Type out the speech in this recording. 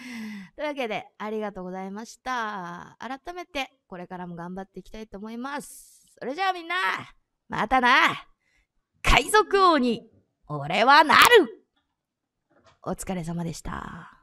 というわけで、ありがとうございました。改めて、これからも頑張っていきたいと思います。それじゃあみんな、またな海賊王に、俺はなるお疲れ様でした。